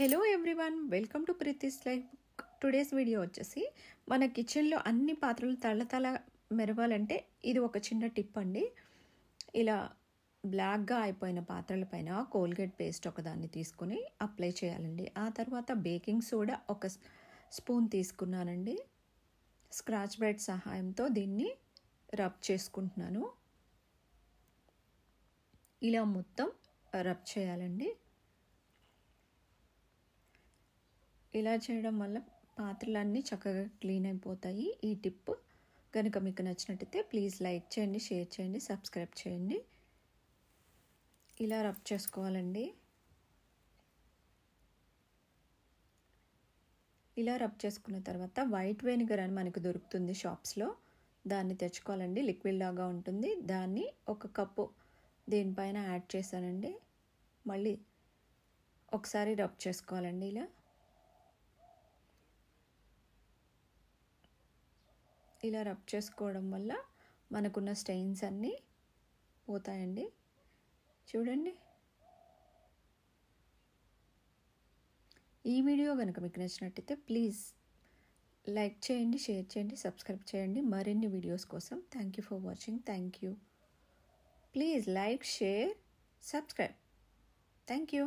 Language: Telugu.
hello everyone welcome to Preethi's life today's video వచ్చేసి మన కిచెన్లో అన్ని పాత్రలు తలతల మెరవాలంటే ఇది ఒక చిన్న టిప్ అండి ఇలా బ్లాక్గా అయిపోయిన పాత్రలపైన కోల్గేట్ పేస్ట్ ఒకదాన్ని తీసుకుని అప్లై చేయాలండి ఆ తర్వాత బేకింగ్ సోడా ఒక స్పూన్ తీసుకున్నానండి స్క్రాచ్ బ్రెడ్ సహాయంతో దీన్ని రబ్ చేసుకుంటున్నాను ఇలా మొత్తం రబ్ చేయాలండి ఇలా చేయడం వల్ల పాత్రలన్నీ చక్కగా క్లీన్ అయిపోతాయి ఈ టిప్ కనుక మీకు నచ్చినట్టయితే ప్లీజ్ లైక్ చేయండి షేర్ చేయండి సబ్స్క్రైబ్ చేయండి ఇలా రబ్ చేసుకోవాలండి ఇలా రబ్ చేసుకున్న తర్వాత వైట్ వెనిగర్ అని మనకు దొరుకుతుంది షాప్స్లో దాన్ని తెచ్చుకోవాలండి లిక్విడ్ లాగా ఉంటుంది దాన్ని ఒక కప్పు దీనిపైన యాడ్ చేశానండి మళ్ళీ ఒకసారి రబ్ చేసుకోవాలండి ఇలా ఇలా రబ్ చేసుకోవడం వల్ల మనకున్న స్టెయిన్స్ అన్నీ పోతాయండి చూడండి ఈ వీడియో కనుక మీకు నచ్చినట్టయితే ప్లీజ్ లైక్ చేయండి షేర్ చేయండి సబ్స్క్రైబ్ చేయండి మరిన్ని వీడియోస్ కోసం thank you for watching thank you please like share subscribe thank you